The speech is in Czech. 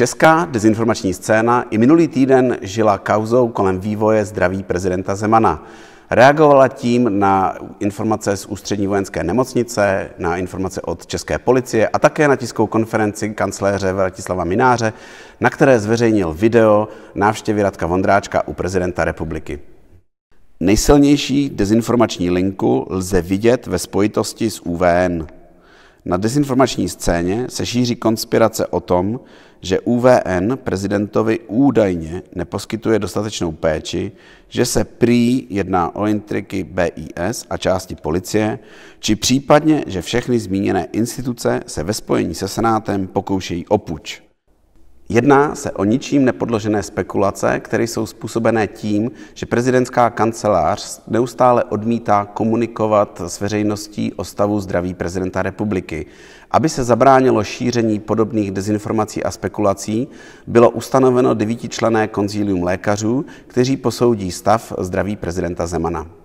Česká dezinformační scéna i minulý týden žila kauzou kolem vývoje zdraví prezidenta Zemana. Reagovala tím na informace z ústřední vojenské nemocnice, na informace od české policie a také na tiskovou konferenci kancléře Vratislava Mináře, na které zveřejnil video návštěvy Radka Vondráčka u prezidenta republiky. Nejsilnější dezinformační linku lze vidět ve spojitosti s UVN. Na dezinformační scéně se šíří konspirace o tom, že UVN prezidentovi údajně neposkytuje dostatečnou péči, že se prý jedná o intriky BIS a části policie, či případně, že všechny zmíněné instituce se ve spojení se Senátem pokoušejí opuč. Jedná se o ničím nepodložené spekulace, které jsou způsobené tím, že prezidentská kancelář neustále odmítá komunikovat s veřejností o stavu zdraví prezidenta republiky. Aby se zabránilo šíření podobných dezinformací a spekulací, bylo ustanoveno devítičlené konzílium lékařů, kteří posoudí stav zdraví prezidenta Zemana.